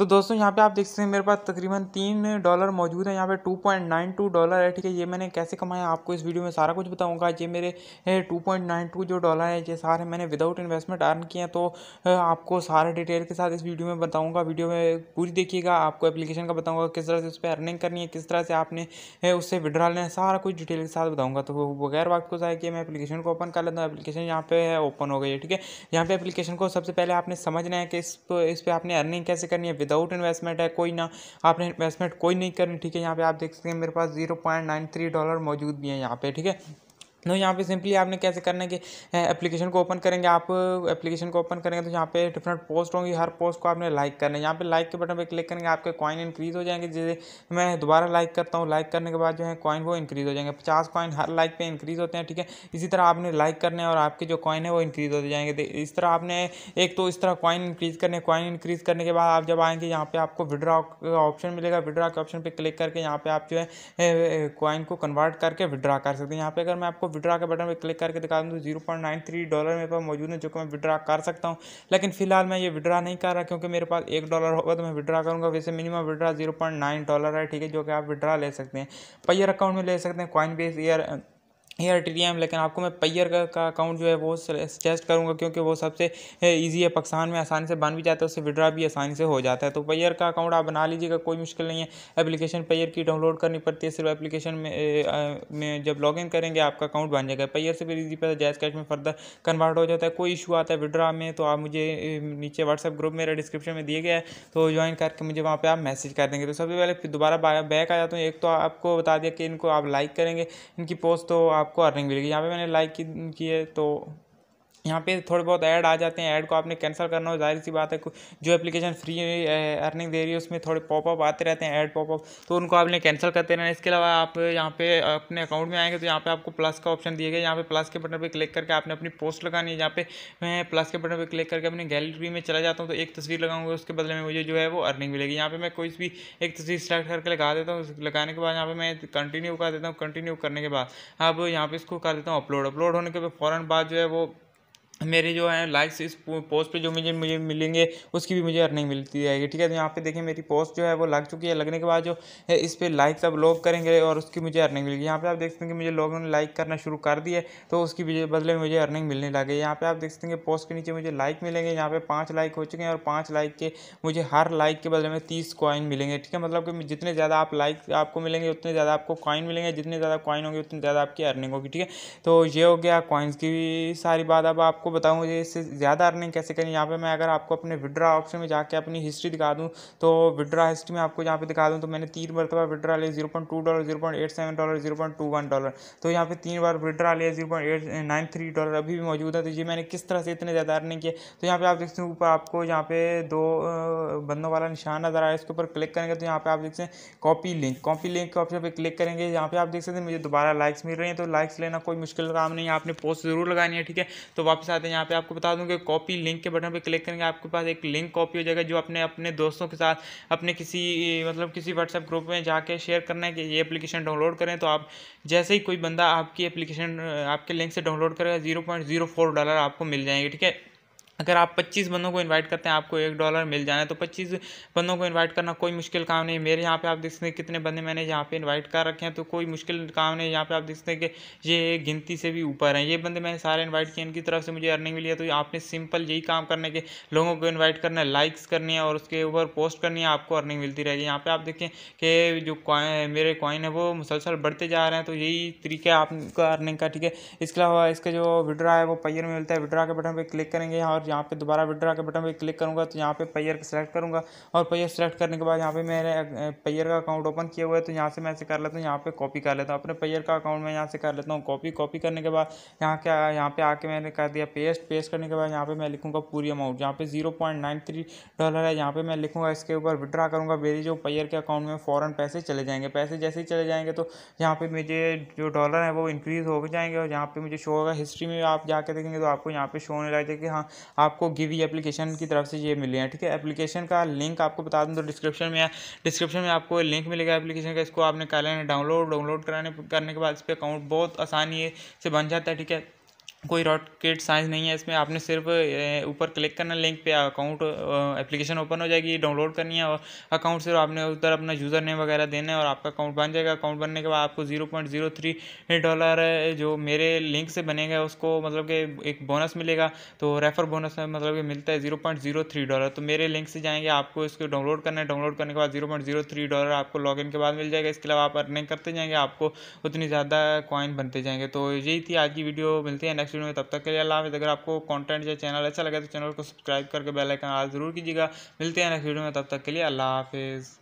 तो दोस्तों यहाँ पे आप देख सकते हैं मेरे पास तकरीबन तीन डॉलर मौजूद है यहाँ पे two point nine two dollar है ठीक है ये मैंने कैसे कमाया आपको इस वीडियो में सारा कुछ बताऊंगा ये मेरे टू पॉइंट नाइन टू जो डॉलर है ये सारे मैंने विदाउट इन्वेस्टमेंट अर्न किए हैं तो आपको सारे डिटेल के साथ इस वीडियो में बताऊँगा वीडियो में पूरी देखिएगा आपको एप्लीकेशन का बताऊँगा किस तरह से उस पर अर्निंग करनी है किस तरह से आपने उससे विड्रा लेना है सारा कुछ डिटेल के साथ बताऊँगा तो बगैर वक्त को जाए कि मैं अपलीकेशन को ओपन कर लेता हूँ अपलीकेशन यहाँ पे ओपन हो गई है ठीक है यहाँ पे अपलीकेशन को सबसे पहले आपने समझना है कि इस पर इस पर आपने अर्निंग कैसे करनी है विदाउट इन्वेस्टमेंट है कोई ना आपने इन्वेस्टमेंट कोई नहीं करनी ठीक है यहाँ पे आप देख सकते हैं मेरे पास zero point nine three dollar मौजूद भी है यहाँ पे ठीक है तो यहाँ पे सिंपली आपने कैसे करना है कि एप्लीकेशन को ओपन करेंगे आप एप्लीकेशन को ओपन करेंगे तो यहाँ पे डिफरेंट पोस्ट होंगी हर पोस्ट को आपने लाइक करना है यहाँ पे लाइक के बटन पे क्लिक करेंगे आपके कॉइन इंक्रीज हो जाएंगे जैसे मैं दोबारा लाइक करता हूँ लाइक करने के बाद जो है कॉइन वो इंक्रीज हो जाएंगे पचास कॉइन हर लाइक पर इंक्रीज होते हैं ठीक है इसी तरह आपने लाइक करने और आपके जो कॉइन है वो इंक्रीज होते जाएंगे इस तरह आपने एक तो इस तरह कॉइन इंक्रीज करने कॉइन इंक्रीज करने के बाद आप जब आएंगे यहाँ पर आपको विड्रा ऑप्शन मिलेगा विड्रा के ऑप्शन पर क्लिक करके यहाँ पर आप जो है कॉइन को कन्वर्ट करके विड्रॉ कर सकते हैं यहाँ पर अगर मैं आपको विड्रा के बटन पर क्लिक करके दिखा दूँ तो zero point nine three dollar मेरे पास मौजूद है जो कि मैं विड्रा कर सकता हूँ लेकिन फिलहाल मैं ये विड्रा नहीं कर रहा क्योंकि मेरे पास एक डॉलर होगा तो मैं विड्रा करूँगा वैसे minimum withdraw zero point nine dollar है ठीक है जो कि आप विड्रा ले सकते हैं पैयर अकाउंट में ले सकते हैं कॉइन बेस ईयर एयर टी एम लेकिन आपको मैं पैयर का अकाउंट जो है वो सजेस्ट करूँगा क्योंकि वो सबसे ईजी है पाकिस्तान में आसानी से बन भी जाता है उससे विड्रा भी आसानी से हो जाता है तो पैयर का अकाउंट आप बना लीजिएगा कोई मुश्किल नहीं है एप्लीकेशन पैयर की डाउनलोड करनी पड़ती है सिर्फ एप्लीकेशन में, में जब लॉग इन करेंगे आपका अकाउंट बन जाएगा पैयर से फिर ईजी पैसा जैज कैश में फर्दर कन्वर्ट हो जाता है कोई इशू आता है विड्रा में तो आप मुझे नीचे व्हाट्सअप ग्रुप मेरा डिस्क्रिप्शन में दिए गया है तो ज्वाइन करके मुझे वहाँ पर आप मैसेज कर देंगे तो सबसे पहले दोबारा बैक आ जाता हूँ एक तो आपको बता दिया कि इनको आप लाइक करेंगे इनकी पोस्ट तो आप आपको अर्निंग मिलेगी यहाँ पे मैंने लाइक की, की है तो यहाँ पे थोड़े बहुत ऐड आ जाते हैं ऐड को आपने कैंसिल करना हो जाहिर सी बात है जो एप्लीकेशन फ्री अर्निंग दे रही है उसमें थोड़े पॉपअप आते रहते हैं ऐड पॉपअप तो उनको आपने कैंसिल करते रहना इसके अलावा आप यहाँ पे अपने अकाउंट में आएंगे तो यहाँ पे आपको प्लस का ऑप्शन दिए गए यहाँ पे प्लस के बटन पर क्लिक करके आपने अपनी पोस्ट लगानी है यहाँ पे मैं प्लस के बटन पर क्लिक करके अपनी गैलरी में चला जाता हूँ तो एक तस्वीर लगाऊंगा उसके बदले में मुझे जो है वो अर्निंग मिलेगी यहाँ पर मैं कोई भी एक तस्वीर सेलेक्ट करके लगा देता हूँ लगाने के बाद यहाँ पर मैं कंटिन्यू कर देता हूँ कंटिन्यू करने के बाद अब यहाँ पर इसको कर देता हूँ अपलोड अपलोड होने के बाद फ़ौरन बाद जो है वो मेरे जो है लाइक्स इस पोस्ट पे जो मुझे मुझे मिलेंगे उसकी भी मुझे अर्निंग मिलती जाएगी ठीक है तो यहाँ पे देखिए मेरी पोस्ट जो है वो लग चुकी है लगने के बाद जो है इस पर लाइक सब लोग करेंगे और उसकी मुझे अर्निंग मिलेगी यहाँ पे आप देख सकते हैं कि मुझे लोगों ने लाइक करना शुरू कर है तो उसकी बदले में मुझे अर्निंग मिलने लगे यहाँ पर आप देख सकते हैं पोस्ट के नीचे मुझे लाइक मिलेंगे यहाँ पर पाँच लाइक हो चुके हैं और पाँच लाइक के मुझे हर लाइक के बदले में तीस कॉइन मिलेंगे ठीक है मतलब कि जितने ज़्यादा आप लाइक आपको मिलेंगे उतने ज़्यादा आपको कॉइन मिलेंगे जितने ज़्यादा कॉइन होंगे उतनी ज़्यादा आपकी अर्निंग होगी ठीक है तो ये हो गया कॉइन्स की सारी बात अब आपको आपको बताऊँ मुझे इससे ज़्यादा अर्निंग कैसे करें यहाँ पे मैं अगर आपको अपने विड्रा ऑप्शन में जाके अपनी हिस्ट्री दिखा दूँ तो विड्रा हिस्ट्री में आपको यहाँ पे दिखा दूँ तो मैंने तीन मरतबा विड्रा लिया zero point two dollar zero point eight seven dollar zero point two one dollar तो यहाँ पे तीन बार विड्रा लिया zero point eight nine three dollar अभी भी मौजूद है तो ये मैंने किस तरह से इतने ज़्यादा अर्निंग किया तो यहाँ पे आप देखते हैं ऊपर आपको यहाँ पे दो बंदों वाला निशान नज़र आया इसके ऊपर क्लिक करेंगे तो यहाँ पे आप देखते हैं कॉपी लिंक कॉपी लिंक के ऑप्शन पर क्लिक करेंगे यहाँ पे आप देख सकते हैं मुझे दोबारा लाइक्स मिल रही हैं तो लाइक्स लेना कोई मुश्किल काम नहीं है आपने पोस्ट ज़रूर लगानी है ठीक है तो वापस आ आते हैं यहाँ पे आपको बता दूँ कि कॉपी लिंक के बटन पर क्लिक करेंगे आपके पास एक लिंक कॉपी हो जाएगा जो अपने अपने दोस्तों के साथ अपने किसी मतलब किसी व्हाट्सएप ग्रुप में जाके शेयर करना है कि ये एप्लीकेशन डाउनलोड करें तो आप जैसे ही कोई बंदा आपकी एप्लीकेशन आपके लिंक से डाउनलोड करेगा zero point zero four dollar आपको मिल जाएंगे ठीक है अगर आप 25 बंदों को इनवाइट करते हैं आपको एक डॉलर मिल जाना है तो 25 बंदों को इनवाइट करना कोई मुश्किल काम नहीं मेरे यहाँ पे आप देख सकते हैं कितने बंदे मैंने यहाँ पे इनवाइट कर रखे हैं तो कोई मुश्किल काम नहीं यहाँ पे आप देख सकते हैं कि ये गिनती से भी ऊपर हैं ये बंदे मैंने सारे इन्वाइट किए इनकी तरफ से मुझे अर्निंग मिली है तो आपने सिंपल यही काम करने के लोगों को इन्वाइट करना है लाइक्स करनी है और उसके ऊपर पोस्ट करनी है आपको अर्निंग मिलती रहेगी यहाँ पर आप देखें कि जो मेरे कॉइन है वो मुसलसल बढ़ते जा रहे हैं तो यही तरीका है आपका अर्निंग का ठीक है इसके अलावा इसका जो विड्रा है वो पैर में मिलता है विड्रा के बटन पर क्लिक करेंगे और यहाँ पे दोबारा विड्रा के बटन पे क्लिक करूँगा तो यहाँ पे पेयर सेलेक्ट करूँगा और पेयर सेलेक्ट करने के बाद यहाँ पे मेरे पेयर का अकाउंट ओपन किया हुआ है तो यहाँ से मैं ऐसे कर लेता हूँ यहाँ पे कॉपी कर लेता हूँ अपने पेयर का अकाउंट मैं यहाँ से कर लेता हूँ कॉपी कॉपी करने के बाद यहाँ क्या यहाँ पे आके मैंने कर दिया पेस्ट पेस्ट करने के बाद यहाँ पे मैं लिखूँगा पूरी अमाउंट यहाँ पे zero point nine three dollar है यहाँ पे मैं लिखूँगा इसके ऊपर विड्रा करूँगा मेरे जो पेयर के अकाउंट में फ़ौरन पैसे चले जाएंगे पैसे जैसे ही चले जाएंगे तो यहाँ पे मुझे जो डॉलर है वो इंक्रीज़ हो जाएंगे और यहाँ पे मुझे शो होगा हिस्ट्री में आप जाके देखेंगे तो आपको यहाँ पे शो होने लगे कि हाँ आपको गिव एप्लीकेशन की तरफ से ये मिले हैं ठीक है एप्लीकेशन का लिंक आपको बता दूँ तो डिस्क्रिप्शन में डिस्क्रिप्शन में आपको लिंक मिलेगा एप्लीकेशन का इसको आपने कर लेना डाउनलोड डाउनलोड कराने करने के बाद इस पर अकाउंट बहुत आसानी से बन जाता है ठीक है कोई रॉकेट साइंस नहीं है इसमें आपने सिर्फ ऊपर क्लिक करना लिंक पे अकाउंट एप्लीकेशन ओपन हो जाएगी डाउनलोड करनी है और अकाउंट सिर्फ आपने उधर अपना यूज़र नेम वगैरह देना है और आपका अकाउंट बन जाएगा अकाउंट बनने के बाद आपको zero point zero three dollar जो मेरे लिंक से बनेगा उसको मतलब कि एक बोनस मिलेगा तो रेफर बोनस में मतलब कि मिलता है zero point zero three dollar तो मेरे लिंक से जाएंगे आपको इसको डाउनलोड करना है डाउनलोड करने के बाद zero point zero three dollar आपको लॉग इन के बाद मिल जाएगा इसके अलावा आप अर्निंग करते जाएंगे आपको उतनी ज़्यादा कॉइन बनते जाएंगे तो यही थी आज की वीडियो मिलती है नेक्स्ट नेक्स्ट वीडियो में तब तक के लिए अल्लाह अगर आपको कॉन्टेंट या चैनल अच्छा लगे तो चैनल को सब्सक्राइब करके बेल आइकन आज जरूर कीजिएगा मिलते हैं नेक्स्ट वीडियो में तब तक के लिए अल्लाह हाफिज़